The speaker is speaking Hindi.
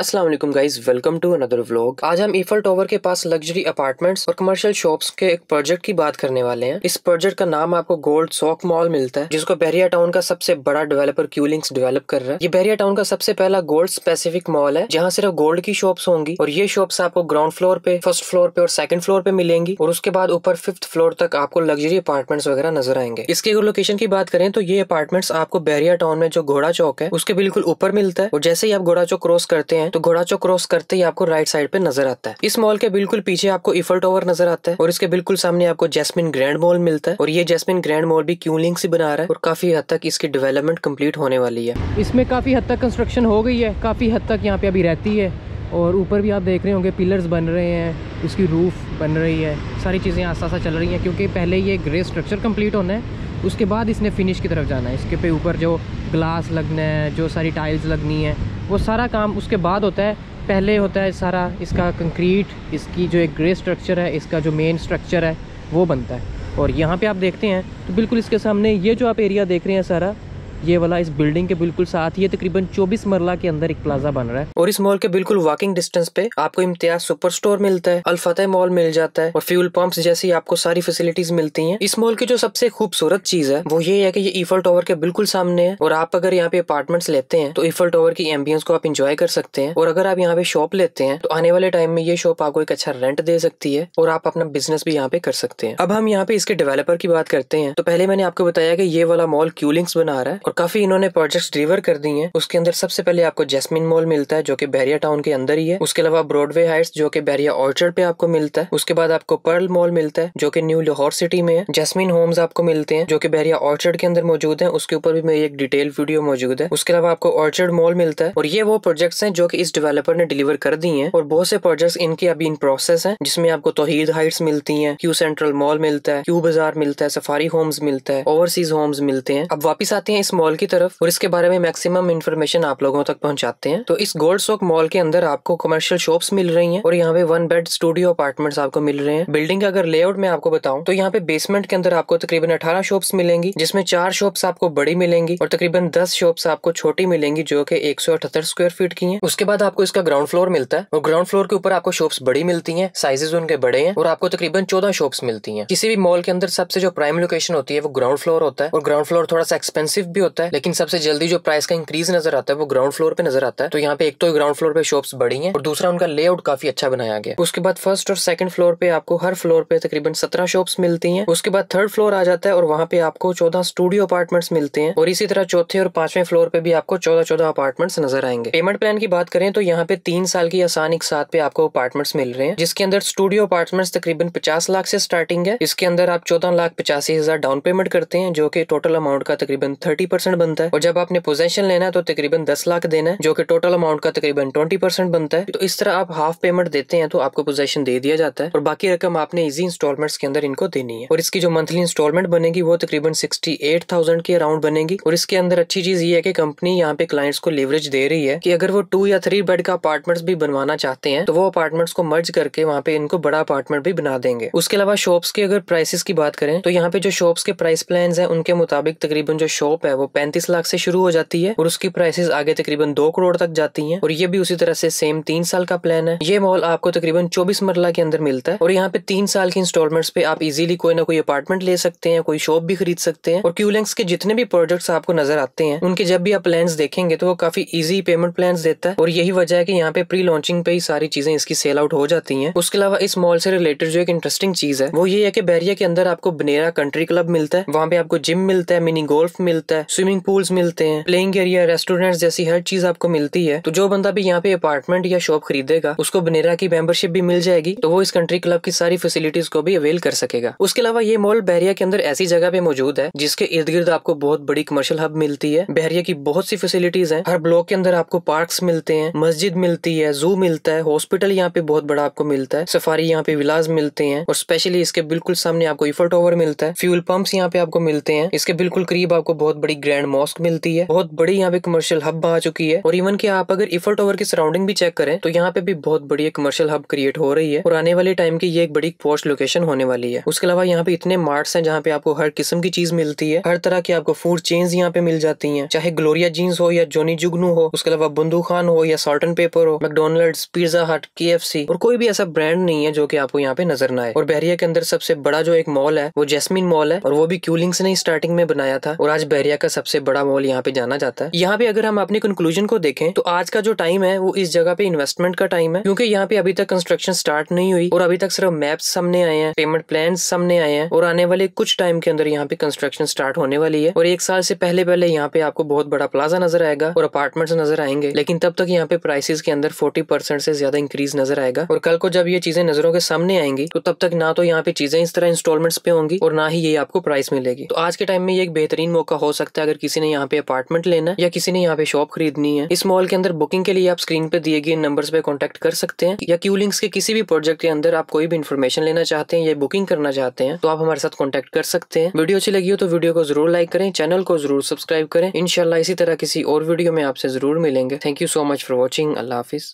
अस्सलाम वालेकुम guys welcome to another vlog आज हम ईफल टॉवर के पास लग्जरी अपार्टमेंट्स और कमर्शियल शॉप्स के एक प्रोजेक्ट की बात करने वाले हैं इस प्रोजेक्ट का नाम आपको गोल्ड सॉक मॉल मिलता है जिसको बहरिया टाउन का सबसे बड़ा डेवलपर क्यूलिंग्स डेवलप कर रहा है ये बहरिया टाउन का सबसे पहला गोल्ड स्पेसिफिक मॉल है जहाँ सिर्फ गोल्ड की शॉप्स होंगी और ये शॉप्स आपको ग्राउंड फ्लोर पे फर्स्ट फ्लोर पे और सेकंड फ्लोर पे मिलेंगी और उसके बाद ऊपर फिफ्थ फ्लोर तक आपको लग्जरी अपार्टमेंट्स वगैरह नजर आएंगे इसके अगर लोकेशन की बात करें तो ये अपार्टमेंट्स आपको बहरिया टाउन में जो घोड़ा चौक है उसके बिल्कुल ऊपर मिलता है और जैसे ही आप घोड़ा चौक क्रॉस करते हैं तो घोड़ा चौक क्रॉस करते ही आपको राइट साइड पे नजर आता है इस मॉल के बिल्कुल पीछे आपको इफल टॉवर नजर आता है और इसके बिल्कुल सामने आपको जैस्मिन ग्रैंड मॉल मिलता है और ये जैस्मिन ग्रैंड मॉल भी क्यू लिंक से बना रहा है और काफी हद तक इसकी डेवलपमेंट कम्प्लीट होने वाली है इसमें काफी हद तक कंस्ट्रक्शन हो गई है काफी हद तक यहाँ पे अभी रहती है और ऊपर भी आप देख रहे होंगे पिलर्स बन रहे हैं उसकी रूफ बन रही है सारी चीज़ें आस्ता आस्ता चल रही हैं क्योंकि पहले ये ग्रे स्ट्रक्चर कंप्लीट होना है उसके बाद इसने फिनिश की तरफ जाना है इसके पे ऊपर जो ग्लास लगना है जो सारी टाइल्स लगनी है वो सारा काम उसके बाद होता है पहले होता है सारा इसका कंक्रीट इसकी जो एक ग्रे स्ट्रक्चर है इसका जो मेन स्ट्रक्चर है वो बनता है और यहाँ पे आप देखते हैं तो बिल्कुल इसके सामने ये जो आप एरिया देख रहे हैं सारा ये वाला इस बिल्डिंग के बिल्कुल साथ ही तकरीबन चौबीस मरला के अंदर एक प्लाजा बन रहा है और इस मॉल के बिल्कुल वॉकिंग डिस्टेंस पे आपको इम्तियाज सुपर स्टोर मिलता है अलफतेह मॉल मिल जाता है और फ्यूल पंप जैसी आपको सारी फैसिलिटीज मिलती है इस मॉल की जो सबसे खूबसूरत चीज है वो ये है की ये ईफल टावर के बिल्कुल सामने है और आप अगर यहाँ पे अपार्टमेंट्स लेते हैं तो ईफल टावर की एम्बियंस को आप इंजॉय कर सकते हैं और अगर आप यहाँ पे शॉप लेते हैं तो आने वाले टाइम में ये शॉप आपको एक अच्छा रेंट दे सकती है और आप अपना बिजनेस भी यहाँ पे कर सकते हैं अब हम यहाँ पे इसके डेवलपर की बात करते हैं तो पहले मैंने आपको बताया कि ये वाला मॉल क्यूलिंग्स बना रहा है और काफी इन्होंने प्रोजेक्ट्स डिलीवर कर दी है उसके अंदर सबसे पहले आपको जैस्मिन मॉल मिलता है जो कि बहरिया टाउन के अंदर ही है उसके अलावा ब्रॉडवे हाइट्स जो कि बहरिया ऑर्चर्ड पे आपको मिलता है उसके बाद आपको पर्ल मॉल मिलता है जो कि न्यू लाहौर सिटी में है जैस्मिन होम्स आपको मिलते हैं जो कि बहरिया ऑर्चर्ड के अंदर मौजूद है उसके ऊपर भी मेरी एक डिटेल वीडियो मौजूद है उसके अलावा आपको ऑर्चर्ड मॉल मिलता है और ये वो प्रोजेक्ट्स है जो की इस डिवेलपर ने डिलीवर कर दी है और बहुत से प्रोजेक्ट्स इनके अभी इन प्रोसेस है जिसमें आपको तोहिद हाइट्स मिलती है क्यू सेंट्रल मॉल मिलता है क्यू बाजार मिलता है सफारी होम्स मिलता है ओवरसीज होम्स मिलते हैं अब वापिस आते हैं इस मॉल की तरफ और इसके बारे में मैक्सिमम इन्फॉर्मेशन आप लोगों तक पहुंचाते हैं तो इस गोल्ड सॉक मॉल के अंदर आपको कमर्शियल शॉप्स मिल रही हैं और यहाँ पे वन बेड स्टूडियो अपार्टमेंट्स आपको मिल रहे हैं बिल्डिंग का अगर लेआउट में आपको बताऊं तो यहाँ पे बेसमेंट के अंदर आपको तकरीबन अठारह शॉप्स मिलेंगी जिसमें चार शॉप्स आपको बड़ी मिलेंगी और तकरीबन दस शॉप्स आपको छोटी मिलेंगी जो कि एक स्क्वायर फीट की है उसके बाद आपको इसका ग्राउंड फ्लोर मिलता है और ग्राउंड फ्लोर के ऊपर आपको शॉप्स बड़ी मिलती है साइजेज उनके बड़े हैं और आपको तकरीबन चौदह शॉप्स मिलती है किसी भी मॉल के अंदर सबसे जो प्राइम लोकेशन होती है वो ग्राउंड फ्लोर होता है और ग्राउंड फ्लोर थोड़ा सा एक्सपेंसिव भी होता है लेकिन सबसे जल्दी जो प्राइस का इंक्रीज नजर आता है वो ग्राउंड फ्लोर पे नजर आता है तो यहाँ पे एक तो ग्राउंड फ्लोर पे शॉप्स बड़ी हैं और दूसरा उनका लेआउट काफी अच्छा बनाया गया उसके बाद फर्स्ट और सेकंड फ्लोर पे आपको हर फ्लोर पे तकरीबन सत्रह शॉप्स मिलती है उसके बाद थर्ड फ्लोर आ जाता है और वहाँ पे आपको चौदह स्टूडियो अपार्टमेंट्स मिलते हैं और इसी तरह चौथे और पांचवें फ्लोर पे भी आपको चौदह चौदह अपार्टमेंट्स नजर आएंगे पेमेंट प्लान की बात करें तो यहाँ पे तीन साल की आसान एक साथ पे आपको अपार्टमेंट्स मिल रहे हैं जिसके अंदर स्टूडियो अपार्टमेंट्स तकरीबन पचास लाख से स्टार्टिंग है इसके अंदर आप चौदह लाख पचासी हजार डाउन पेमेंट करते हैं जो कि टोटल अमाउंट का तकरीबन थर्टी परसेंट बनता है और जब आपने पोजेशन लेना है तो तकरीबन दस लाख देना है जो कि टोटल अमाउंट का तकरीबन ट्वेंटी परसेंट बनता है तो इस तरह आप हाफ पेमेंट देते हैं तो आपको पोजेशन दे दिया जाता है और बाकी रकम आपने इजी इंस्टॉलमेंट्स के अंदर इनको देनी है और इसकी जो मंथली इंस्टॉलमेंट बनेगी वो तकरीबन सिक्सटी एट थाउजेंड के अराउंड बनेगी और इसके अंदर अच्छी चीज ये है कि कंपनी यहाँ पे क्लाइंट्स को लेवरेज दे रही है कि अगर वो टू या थ्री बेड का अपार्टमेंट्स भी बनवाना चाहते हैं तो वो अपार्टमेंट्स को मर्ज करके वहाँ पे इनको बड़ा अपार्टमेंट भी बना देंगे उसके अलावा शॉप्स की अगर प्राइसेस की बात करें तो यहाँ पे जो शॉप्स के प्राइस प्लान है उनके मुताबिक तकरीबन जो शॉप है वो पैंतीस लाख से शुरू हो जाती है और उसकी प्राइसेस आगे तकरीबन दो करोड़ तक जाती है और ये भी उसी तरह से सेम तीन साल का प्लान है ये मॉल आपको तकरीबन चौबीस मरला के अंदर मिलता है और यहाँ पे तीन साल की इंस्टॉलमेंट्स पे आप इजीली कोई ना कोई अपार्टमेंट ले सकते हैं कोई शॉप भी खरीद सकते हैं और क्यूलेंस के जितने भी प्रोजेक्ट्स आपको नजर आते हैं उनके जब भी आप प्लान देखेंगे तो वो काफी ईजी पेमेंट प्लान देता है और यही वजह है कि यहाँ पे प्री लॉन्चिंग पे ही सारी चीजें इसकी सेल आउट हो जाती है उसके अलावा इस मॉल से रिलेटेड जो एक इंटरेस्टिंग चीज है वो ये है कि बैरिया के अंदर आपको बनेरा कंट्री क्लब मिलता है वहाँ पे आपको जिम मिलता है मिनी गोल्फ मिलता है स्विमिंग पूल्स मिलते हैं प्लेइंग एरिया रेस्टोरेंट जैसी हर चीज आपको मिलती है तो जो बंदा भी यहाँ पे अपार्टमेंट या शॉप खरीदेगा उसको बनेरा की मेंबरशिप भी मिल जाएगी तो वो इस कंट्री क्लब की सारी फैसिलिटीज को भी अवेल कर सकेगा उसके अलावा ये मॉल बहरिया के अंदर ऐसी जगह पे मौजूद है जिसके इर्द गिर्द आपको बहुत बड़ी कमर्शियल हब मिलती है बहरिया की बहुत सी फैसिलिटीज है हर ब्लॉक के अंदर आपको पार्क मिलते हैं मस्जिद मिलती है जू मिलता है हॉस्पिटल यहाँ पे बहुत बड़ा आपको मिलता है सफारी यहाँ पे विलाज मिलते हैं और स्पेशली इसके बिल्कुल सामने आपको इफर टॉवर मिलता है फ्यूल पंप्स यहाँ पे आपको मिलते हैं इसके बिल्कुल करीब आपको बहुत बड़ी ग्रैंड मॉस्क मिलती है बहुत बड़ी यहाँ पे कमर्शियल हब आ चुकी है और इवन की आप अगर इफल टावर की सराउंडिंग भी चेक करें तो यहाँ पे भी बहुत बड़ी कमर्शियल हब क्रिएट हो रही है और आने वाले टाइम की ये एक बड़ी पोस्ट लोकेशन होने वाली है उसके अलावा यहाँ पे इतने मार्ट्स हैं जहाँ पे आपको हर किस्म की चीज मिलती है हर तरह की आपको फूड चेन्स यहाँ पे मिल जाती है चाहे ग्लोरिया जीन्स हो या जोनी जुगनू हो उसके अलावा बंदू खान हो या सॉल्टन पेपर हो मैकडोनल्ड पिज्जा हट के और कोई भी ऐसा ब्रांड नहीं है जो की आपको यहाँ पे नजर ना आए और बहरिया के अंदर सबसे बड़ा जो एक मॉल है वो जैसमिन मॉल है और वो भी क्यूलिंग्स ने स्टार्टिंग में बनाया था और आज बहरिया का सबसे बड़ा मॉल यहाँ पे जाना जाता है यहाँ पे अगर हम अपने कंक्लूजन को देखें तो आज का जो टाइम है वो इस जगह पे इन्वेस्टमेंट का टाइम है क्योंकि यहाँ पे अभी तक कंस्ट्रक्शन स्टार्ट नहीं हुई और अभी तक सिर्फ मैप्स सामने आए हैं पेमेंट प्लान सामने आए हैं और आने वाले कुछ टाइम के अंदर यहाँ पे कंस्ट्रक्शन स्टार्ट होने वाली है और एक साल से पहले पहले यहाँ पे आपको बहुत बड़ा प्लाजा नजर आएगा और अपार्टमेंट्स नजर आएंगे लेकिन तब तक यहाँ पे प्राइसेस के अंदर फोर्टी परसेंट से ज्यादा इंक्रीज नजर आएगा और कल को जब ये चीजें नजरों के सामने आएंगी तो तब तक ना तो यहाँ पे चीजें इस तरह इंस्टॉलमेंट्स पे होंगी और ना ही ये आपको प्राइस मिलेगी तो आज के टाइम में ये एक बेहतरीन मौका हो सकता है है अगर किसी ने यहाँ पे अपार्टमेंट लेना है या किसी ने यहाँ पे शॉप खरीदनी है इस मॉल के अंदर बुकिंग के लिए आप स्क्रीन पे दिए गए नंबर पे कॉन्टेक्ट कर सकते हैं या क्यू लिंक्स के किसी भी प्रोजेक्ट के अंदर आप कोई भी इन्फॉर्मेशन लेना चाहते हैं या बुकिंग करना चाहते हैं तो आप हमारे साथ कॉन्टेक्ट कर सकते हैं वीडियो अच्छी लगी हो तो वीडियो को जरूर लाइक करें चैनल को जरूर सब्सक्राइब करें इनशाला इसी तरह किसी और वीडियो में आपसे जरूर मिलेंगे thank you so much for watching अल्लाह हाफिज